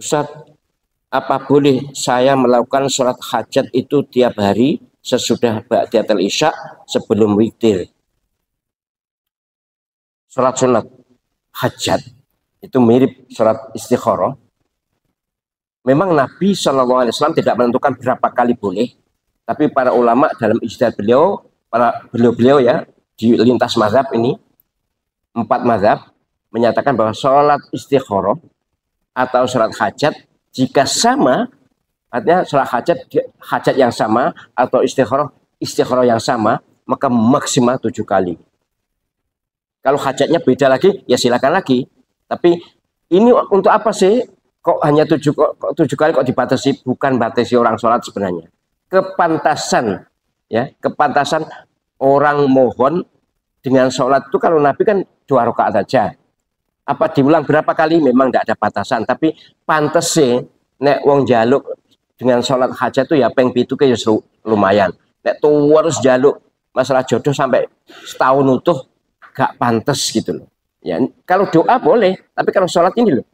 Ustaz, apa boleh saya melakukan sholat hajat itu tiap hari sesudah Ba'diyatul Isya sebelum witir? Sholat sunat hajat itu mirip sholat istikharah. Memang Nabi SAW tidak menentukan berapa kali boleh, tapi para ulama dalam ijtihad beliau, para beliau-beliau ya di lintas mazhab ini empat mazhab menyatakan bahwa sholat istikharah atau surat hajat jika sama artinya surat hajat hajat yang sama atau istikharah istikharah yang sama maka maksimal tujuh kali. Kalau hajatnya beda lagi ya silakan lagi. Tapi ini untuk apa sih? Kok hanya tujuh kok tujuh kali kok dibatasi? Bukan batasi orang sholat sebenarnya. Kepantasan ya kepantasan orang mohon dengan sholat itu kalau Nabi kan dua rakaat saja apa diulang berapa kali memang tidak ada batasan tapi pantas sih nek wong jaluk dengan sholat hajat tuh ya peng pitu ke justru ya lumayan nek tuh harus jaluk masalah jodoh sampai setahun utuh gak pantas gitu loh ya kalau doa boleh tapi kalau sholat ini loh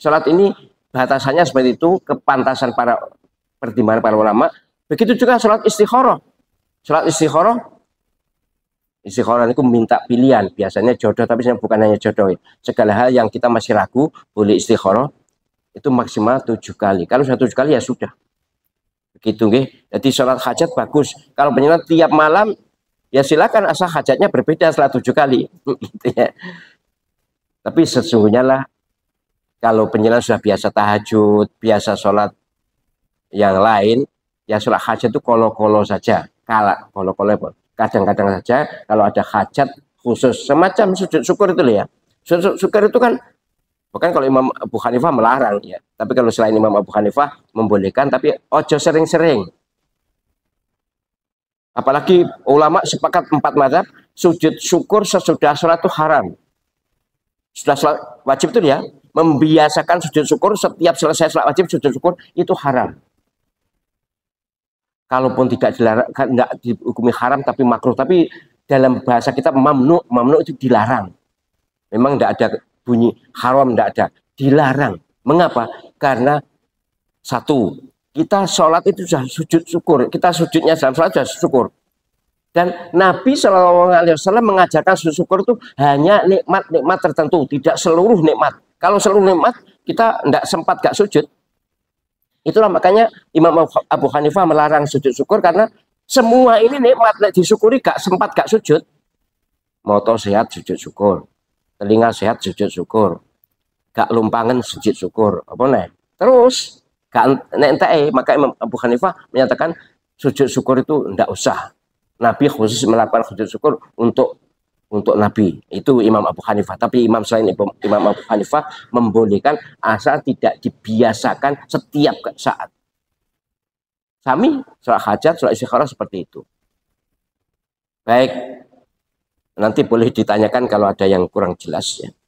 sholat ini batasannya seperti itu kepantasan para pertimbangan para ulama begitu juga sholat istikharah sholat istikharah istiqoroh itu minta pilihan, biasanya jodoh tapi sebenarnya bukan hanya jodoh Segala hal yang kita masih ragu boleh istiqoroh itu maksimal tujuh kali. Kalau satu kali ya sudah. Begitu nih Jadi sholat hajat bagus. Kalau penyelam tiap malam ya silakan asal hajatnya berbeda setelah tujuh kali. Gitu ya. Tapi sesungguhnya lah kalau penyelam sudah biasa tahajud, biasa sholat yang lain, ya sholat hajat itu kolo-kolo saja. Kalah, kolo-kolo kadang-kadang saja kalau ada hajat khusus semacam sujud syukur itu ya sujud syukur itu kan bukan kalau Imam Abu Hanifah melarang ya tapi kalau selain Imam Abu Hanifah membolehkan tapi ojo sering-sering apalagi ulama sepakat empat mazhab sujud syukur sesudah sholat itu haram sudah sholat wajib itu ya membiasakan sujud syukur setiap selesai sholat wajib sujud syukur itu haram kalaupun tidak dilarang enggak kan dihukumi haram tapi makruh tapi dalam bahasa kita mamnu mamnu itu dilarang memang tidak ada bunyi haram tidak ada dilarang mengapa karena satu kita sholat itu sudah sujud syukur kita sujudnya dalam sholat sudah syukur dan Nabi Shallallahu Alaihi Wasallam mengajarkan sujud syukur itu hanya nikmat-nikmat tertentu tidak seluruh nikmat kalau seluruh nikmat kita tidak sempat gak sujud Itulah makanya Imam Abu Hanifah melarang sujud syukur karena semua ini nikmat nek disyukuri gak sempat gak sujud. Moto sehat sujud syukur. Telinga sehat sujud syukur. Gak lumpangan sujud syukur. Apa nih? Terus gak nek ente maka Imam Abu Hanifah menyatakan sujud syukur itu ndak usah. Nabi khusus melakukan sujud syukur untuk untuk Nabi. Itu Imam Abu Hanifah. Tapi Imam selain Imam Abu Hanifah membolehkan asal tidak dibiasakan setiap saat. Sami, sholat hajat, sholat istikharah seperti itu. Baik, nanti boleh ditanyakan kalau ada yang kurang jelas ya.